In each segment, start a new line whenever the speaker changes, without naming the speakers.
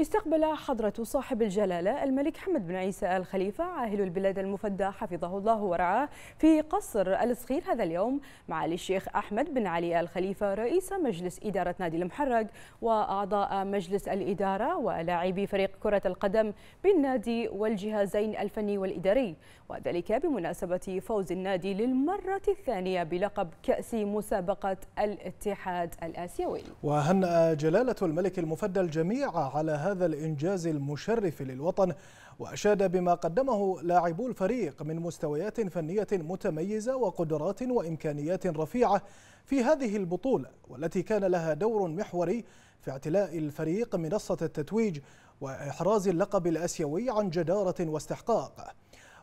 استقبل حضرة صاحب الجلالة الملك حمد بن عيسى الخليفة عاهل البلاد المفدى حفظه الله ورعاه في قصر الصخير هذا اليوم معالي الشيخ أحمد بن علي الخليفة رئيس مجلس إدارة نادي المحرق وأعضاء مجلس الإدارة ولاعبي فريق كرة القدم بالنادي والجهازين الفني والإداري وذلك بمناسبة فوز النادي للمرة الثانية بلقب كأس مسابقة الاتحاد الآسيوي وهنأ جلالة الملك المفدى الجميع على هذا الإنجاز المشرف للوطن وأشاد بما قدمه لاعبو الفريق من مستويات فنية متميزة وقدرات وإمكانيات رفيعة في هذه البطولة والتي كان لها دور محوري في اعتلاء الفريق منصة التتويج وإحراز اللقب الأسيوي عن جدارة واستحقاق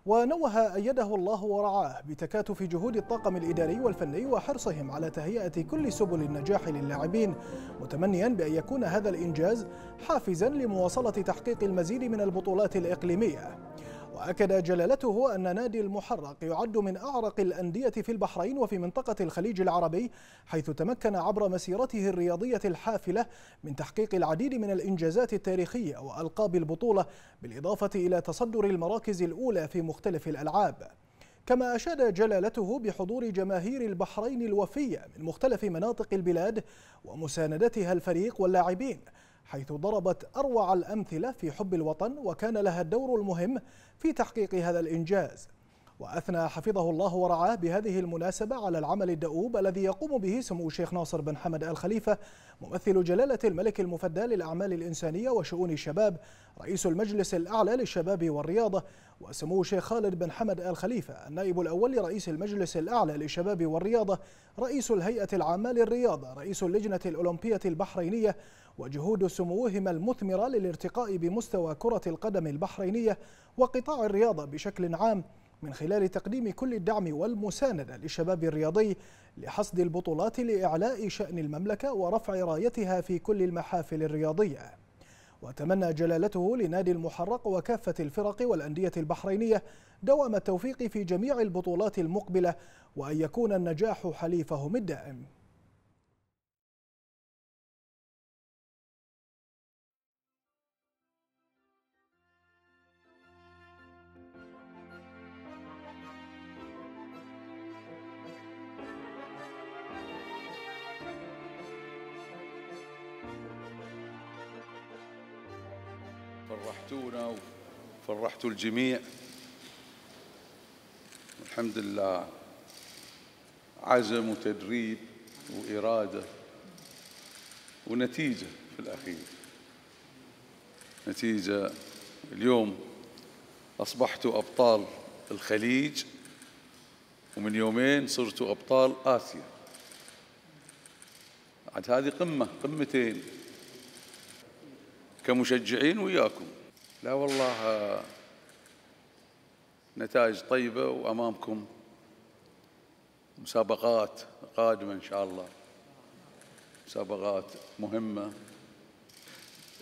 ونوه أيده الله ورعاه بتكاتف جهود الطاقم الإداري والفني وحرصهم على تهيئة كل سبل النجاح للاعبين متمنيا بأن يكون هذا الإنجاز حافزا لمواصلة تحقيق المزيد من البطولات الإقليمية وأكد جلالته أن نادي المحرق يعد من أعرق الأندية في البحرين وفي منطقة الخليج العربي حيث تمكن عبر مسيرته الرياضية الحافلة من تحقيق العديد من الإنجازات التاريخية وألقاب البطولة بالإضافة إلى تصدر المراكز الأولى في مختلف الألعاب كما أشاد جلالته بحضور جماهير البحرين الوفية من مختلف مناطق البلاد ومساندتها الفريق واللاعبين حيث ضربت أروع الأمثلة في حب الوطن وكان لها الدور المهم في تحقيق هذا الإنجاز وأثنى حفظه الله ورعاه بهذه المناسبة على العمل الدؤوب الذي يقوم به سمو الشيخ ناصر بن حمد آل خليفة ممثل جلالة الملك المفدى للأعمال الإنسانية وشؤون الشباب رئيس المجلس الأعلى للشباب والرياضة وسمو الشيخ خالد بن حمد آل خليفة النائب الأول لرئيس المجلس الأعلى للشباب والرياضة رئيس الهيئة العامة للرياضة رئيس اللجنة الأولمبية البحرينية وجهود سموهما المثمرة للارتقاء بمستوى كرة القدم البحرينية وقطاع الرياضة بشكل عام من خلال تقديم كل الدعم والمساندة للشباب الرياضي لحصد البطولات لإعلاء شأن المملكة ورفع رايتها في كل المحافل الرياضية وتمنى جلالته لنادي المحرق وكافة الفرق والأندية البحرينية دوام التوفيق في جميع البطولات المقبلة وأن يكون النجاح حليفهم الدائم
فرحتونا وفرحتوا الجميع الحمد لله عزم وتدريب وإرادة ونتيجة في الأخير نتيجة اليوم أصبحتوا أبطال الخليج ومن يومين صرتوا أبطال آسيا عاد هذه قمة قمتين كمشجعين وياكم لا والله نتائج طيبة وأمامكم مسابقات قادمة إن شاء الله مسابقات مهمة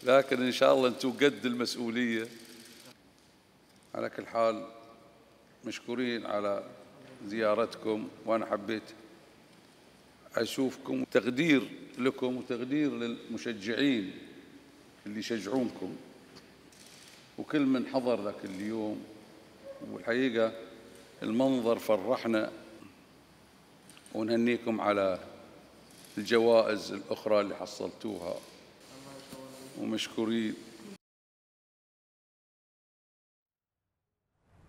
لكن إن شاء الله أنتم قد المسؤولية على كل حال مشكورين على زيارتكم وأنا حبيت أشوفكم تقدير لكم وتقدير للمشجعين اللي يشجعونكم وكل من حضر ذاك اليوم والحقيقة المنظر فرحنا ونهنيكم على الجوائز الأخرى اللي حصلتوها ومشكورين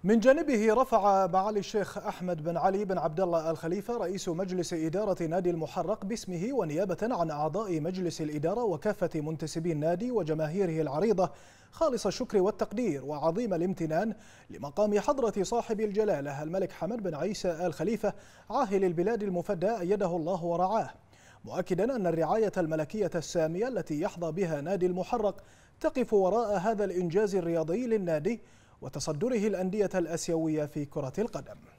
من جانبه رفع معالي الشيخ أحمد بن علي بن عبد الله الخليفة رئيس مجلس إدارة نادي المحرق باسمه ونيابة عن أعضاء مجلس الإدارة وكافة منتسبي النادي وجماهيره العريضة خالص الشكر والتقدير وعظيم الامتنان لمقام حضرة صاحب الجلالة الملك حمد بن عيسى الخليفة عاهل البلاد المفدى أيده الله ورعاه مؤكدا أن الرعاية الملكية السامية التي يحظى بها نادي المحرق تقف وراء هذا الإنجاز الرياضي للنادي وتصدره الأندية الآسيوية في كرة القدم